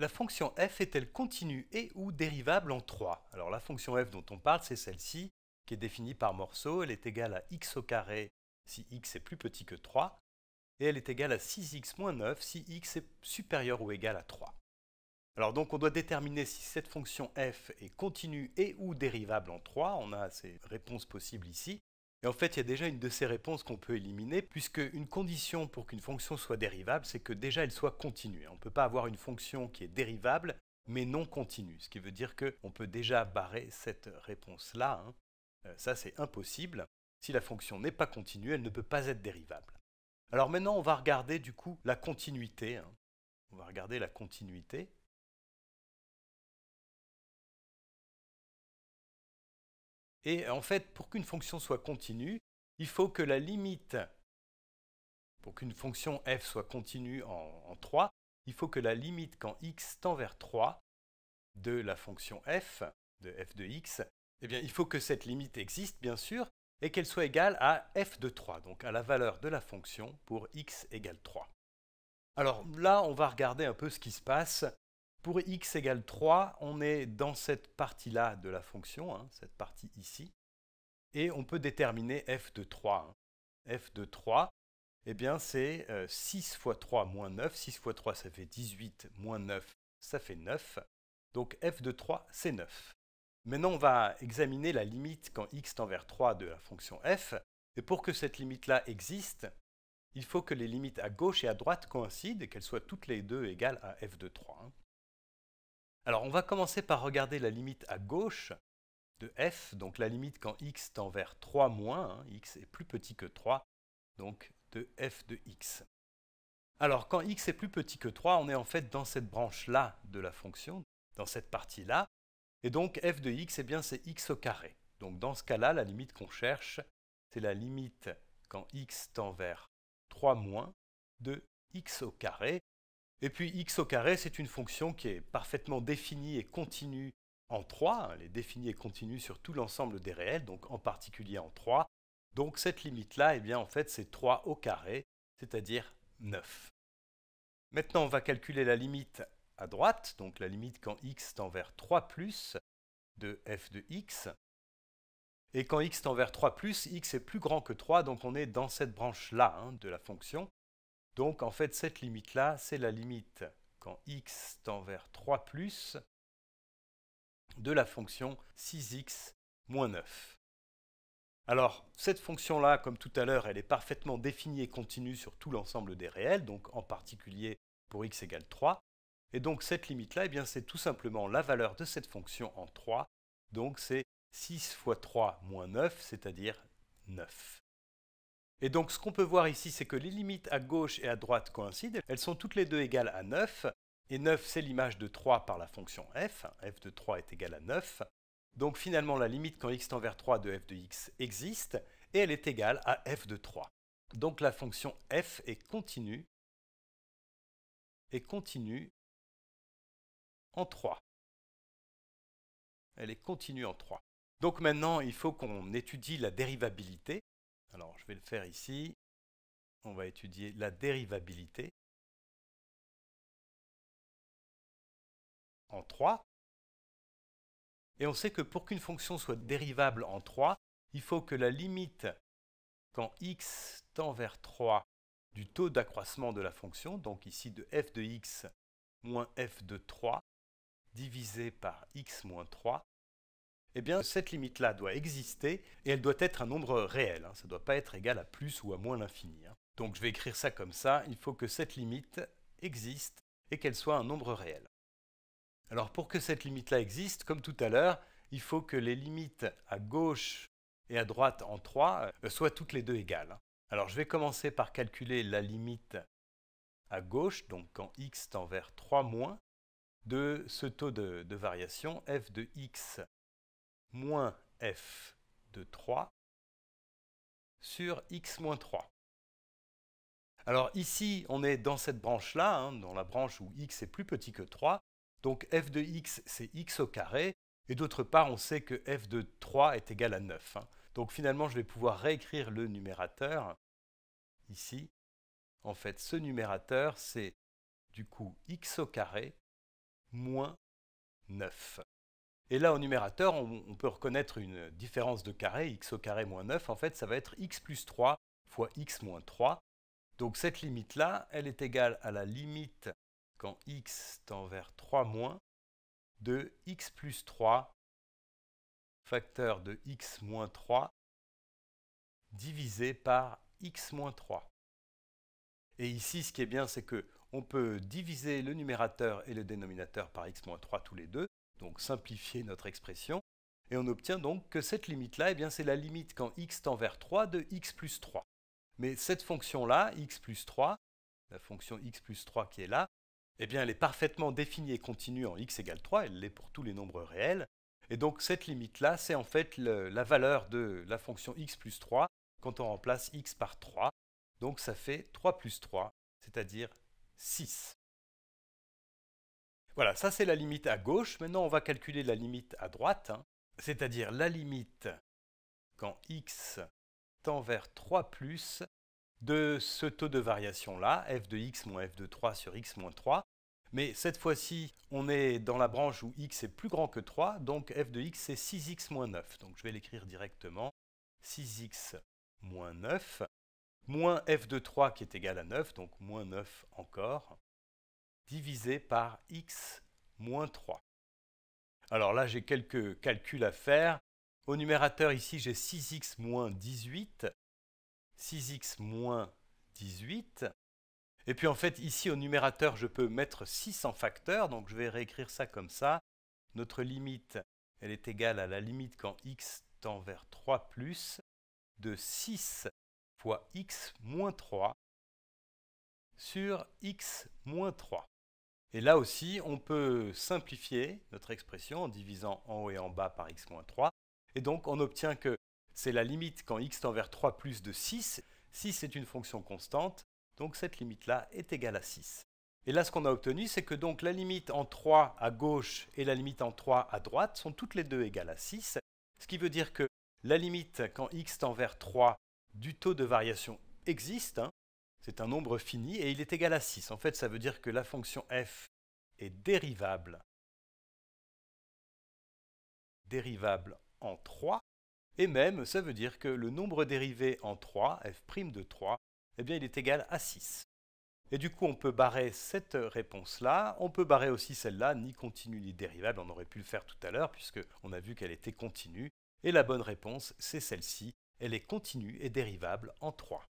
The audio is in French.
La fonction f est-elle continue et ou dérivable en 3 Alors la fonction f dont on parle, c'est celle-ci, qui est définie par morceau. Elle est égale à x au carré si x est plus petit que 3, et elle est égale à 6x moins 9 si x est supérieur ou égal à 3. Alors donc on doit déterminer si cette fonction f est continue et ou dérivable en 3, on a ces réponses possibles ici, et en fait, il y a déjà une de ces réponses qu'on peut éliminer, puisque une condition pour qu'une fonction soit dérivable, c'est que déjà elle soit continue. On ne peut pas avoir une fonction qui est dérivable, mais non continue, ce qui veut dire qu'on peut déjà barrer cette réponse-là. Hein. Euh, ça, c'est impossible. Si la fonction n'est pas continue, elle ne peut pas être dérivable. Alors maintenant, on va regarder du coup la continuité. Hein. On va regarder la continuité. Et en fait, pour qu'une fonction soit continue, il faut que la limite, pour qu'une fonction f soit continue en, 3, il faut que la limite quand x tend vers 3 de la fonction f, de f de x, eh bien, il faut que cette limite existe, bien sûr, et qu'elle soit égale à f de 3, donc à la valeur de la fonction pour x égale 3. Alors là, on va regarder un peu ce qui se passe pour x égale 3, on est dans cette partie-là de la fonction, hein, cette partie ici, et on peut déterminer f de 3. Hein. f de 3, eh bien c'est 6 euh, fois 3 moins 9, 6 fois 3 ça fait 18, moins 9 ça fait 9, donc f de 3 c'est 9. Maintenant on va examiner la limite quand x tend vers 3 de la fonction f, et pour que cette limite-là existe, il faut que les limites à gauche et à droite coïncident et qu'elles soient toutes les deux égales à f de 3. Alors on va commencer par regarder la limite à gauche de f, donc la limite quand x tend vers 3 moins, hein, x est plus petit que 3, donc de f de x. Alors quand x est plus petit que 3, on est en fait dans cette branche-là de la fonction, dans cette partie-là, et donc f de x, eh bien c'est x au carré. Donc dans ce cas-là, la limite qu'on cherche, c'est la limite quand x tend vers 3 moins de x au carré, et puis x au carré, c'est une fonction qui est parfaitement définie et continue en 3. Elle est définie et continue sur tout l'ensemble des réels, donc en particulier en 3. Donc cette limite-là, eh bien en fait, c'est 3 au carré, c'est-à-dire 9. Maintenant, on va calculer la limite à droite, donc la limite quand x tend vers 3 plus de f de x. Et quand x tend vers 3 plus, x est plus grand que 3, donc on est dans cette branche-là hein, de la fonction. Donc en fait, cette limite-là, c'est la limite quand x tend vers 3 ⁇ de la fonction 6x moins 9. Alors, cette fonction-là, comme tout à l'heure, elle est parfaitement définie et continue sur tout l'ensemble des réels, donc en particulier pour x égale 3. Et donc cette limite-là, eh c'est tout simplement la valeur de cette fonction en 3, donc c'est 6 fois 3 moins 9, c'est-à-dire 9. Et donc ce qu'on peut voir ici, c'est que les limites à gauche et à droite coïncident. Elles sont toutes les deux égales à 9. Et 9, c'est l'image de 3 par la fonction f. f de 3 est égal à 9. Donc finalement, la limite quand x tend vers 3 de f de x existe, et elle est égale à f de 3. Donc la fonction f est continue, est continue en 3. Elle est continue en 3. Donc maintenant, il faut qu'on étudie la dérivabilité. Alors, je vais le faire ici. On va étudier la dérivabilité en 3. Et on sait que pour qu'une fonction soit dérivable en 3, il faut que la limite quand x tend vers 3 du taux d'accroissement de la fonction, donc ici de f de x moins f de 3, divisé par x moins 3, eh bien cette limite-là doit exister et elle doit être un nombre réel. Hein. Ça ne doit pas être égal à plus ou à moins l'infini. Hein. Donc je vais écrire ça comme ça. Il faut que cette limite existe et qu'elle soit un nombre réel. Alors pour que cette limite-là existe, comme tout à l'heure, il faut que les limites à gauche et à droite en 3 euh, soient toutes les deux égales. Hein. Alors je vais commencer par calculer la limite à gauche, donc quand x tend vers 3 moins, de ce taux de variation f de x moins f de 3 sur x moins 3. Alors ici, on est dans cette branche-là, hein, dans la branche où x est plus petit que 3, donc f de x, c'est x au carré, et d'autre part, on sait que f de 3 est égal à 9. Hein. Donc finalement, je vais pouvoir réécrire le numérateur, ici. En fait, ce numérateur, c'est du coup x au carré moins 9. Et là, au numérateur, on, peut reconnaître une différence de carré, x au carré moins 9. En fait, ça va être x plus 3 fois x moins 3. Donc cette limite-là, elle est égale à la limite quand x tend vers 3 moins de x plus 3 facteur de x moins 3 divisé par x moins 3. Et ici, ce qui est bien, c'est que on peut diviser le numérateur et le dénominateur par x moins 3 tous les deux donc simplifier notre expression, et on obtient donc que cette limite-là, eh c'est la limite quand x tend vers 3 de x plus 3. Mais cette fonction-là, x plus 3, la fonction x plus 3 qui est là, eh bien elle est parfaitement définie et continue en x égale 3, elle l'est pour tous les nombres réels, et donc cette limite-là, c'est en fait la valeur de la fonction x plus 3 quand on remplace x par 3, donc ça fait 3 plus 3, c'est-à-dire 6. Voilà, ça c'est la limite à gauche. Maintenant, on va calculer la limite à droite, hein. c'est-à-dire la limite quand x tend vers 3 plus de ce taux de variation-là, f de x moins f de 3 sur x moins 3. Mais cette fois-ci, on est dans la branche où x est plus grand que 3, donc f de x c'est 6x moins 9. Donc je vais l'écrire directement 6x moins 9, moins f de 3 qui est égal à 9, donc moins 9 encore, divisé par x moins 3. Alors là, j'ai quelques calculs à faire. Au numérateur, ici, j'ai 6x moins 18, 6x moins 18. Et puis en fait, ici, au numérateur, je peux mettre 6 en facteur, donc je vais réécrire ça comme ça. Notre limite, elle est égale à la limite quand x tend vers 3 plus de 6 fois x moins 3 sur x moins 3. Et là aussi, on peut simplifier notre expression en divisant en haut et en bas par x-3. Et donc, on obtient que c'est la limite quand x tend vers 3 plus de 6. 6 est une fonction constante, donc cette limite-là est égale à 6. Et là, ce qu'on a obtenu, c'est que donc la limite en 3 à gauche et la limite en 3 à droite sont toutes les deux égales à 6, ce qui veut dire que la limite quand x tend vers 3 du taux de variation existe, hein c'est un nombre fini et il est égal à 6. En fait, ça veut dire que la fonction f est dérivable, dérivable en 3, et même ça veut dire que le nombre dérivé en 3, f' de 3, eh bien il est égal à 6. Et du coup, on peut barrer cette réponse-là, on peut barrer aussi celle-là, ni continue ni dérivable, on aurait pu le faire tout à l'heure, puisqu'on a vu qu'elle était continue, et la bonne réponse, c'est celle-ci, elle est continue et dérivable en 3.